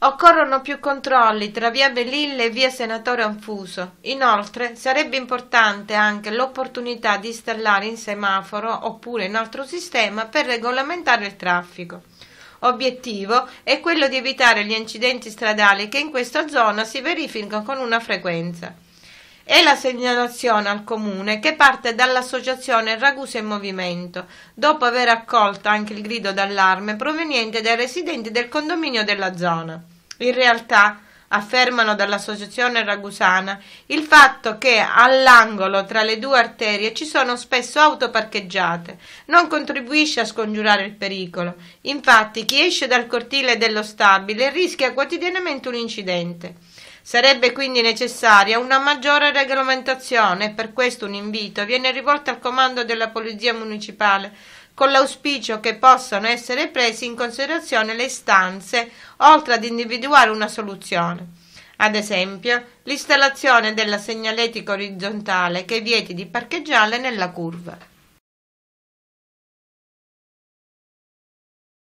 Occorrono più controlli tra via Belille e via Senatore Anfuso. Inoltre sarebbe importante anche l'opportunità di installare in semaforo oppure in altro sistema per regolamentare il traffico. Obiettivo è quello di evitare gli incidenti stradali che in questa zona si verificano con una frequenza. È la segnalazione al comune che parte dall'associazione Ragusa in Movimento, dopo aver accolto anche il grido d'allarme proveniente dai residenti del condominio della zona. In realtà, affermano dall'associazione ragusana il fatto che all'angolo tra le due arterie ci sono spesso auto parcheggiate non contribuisce a scongiurare il pericolo infatti chi esce dal cortile dello stabile rischia quotidianamente un incidente Sarebbe quindi necessaria una maggiore regolamentazione e per questo un invito viene rivolto al comando della Polizia Municipale con l'auspicio che possano essere prese in considerazione le istanze oltre ad individuare una soluzione. Ad esempio, l'installazione della segnaletica orizzontale che vieti di parcheggiare nella curva.